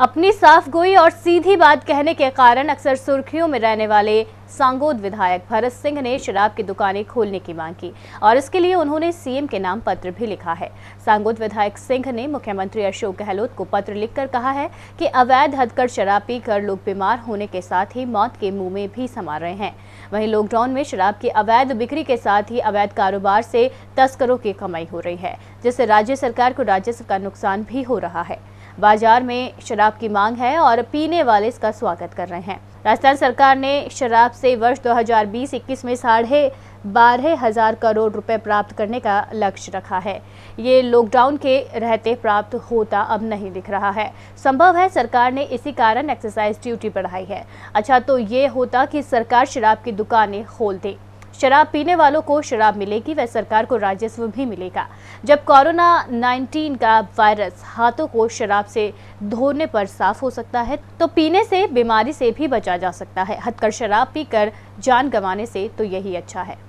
अपनी साफ गोई और सीधी बात कहने के कारण अक्सर सुर्खियों में रहने वाले सांगोद विधायक भरत सिंह ने शराब की दुकानें खोलने की मांग की और इसके लिए उन्होंने सीएम के नाम पत्र भी लिखा है सांगोद विधायक सिंह ने मुख्यमंत्री अशोक गहलोत को पत्र लिखकर कहा है कि अवैध हदकर शराब पीकर लोग बीमार होने के साथ ही मौत के मुंह में भी समा रहे हैं वहीं लॉकडाउन में शराब की अवैध बिक्री के साथ ही अवैध कारोबार से तस्करों की कमाई हो रही है जिससे राज्य सरकार को राजस्व का नुकसान भी हो रहा है बाजार में शराब की मांग है और पीने वाले इसका स्वागत कर रहे हैं राजस्थान सरकार ने शराब से वर्ष 2020-21 में साढ़े बारह हजार करोड़ रुपए प्राप्त करने का लक्ष्य रखा है ये लॉकडाउन के रहते प्राप्त होता अब नहीं दिख रहा है संभव है सरकार ने इसी कारण एक्सरसाइज ड्यूटी बढ़ाई है अच्छा तो ये होता कि सरकार शराब की दुकानें खोल दे शराब पीने वालों को शराब मिलेगी वह सरकार को राजस्व भी मिलेगा जब कोरोना 19 का वायरस हाथों को शराब से धोने पर साफ हो सकता है तो पीने से बीमारी से भी बचा जा सकता है हथकर शराब पीकर जान गंवाने से तो यही अच्छा है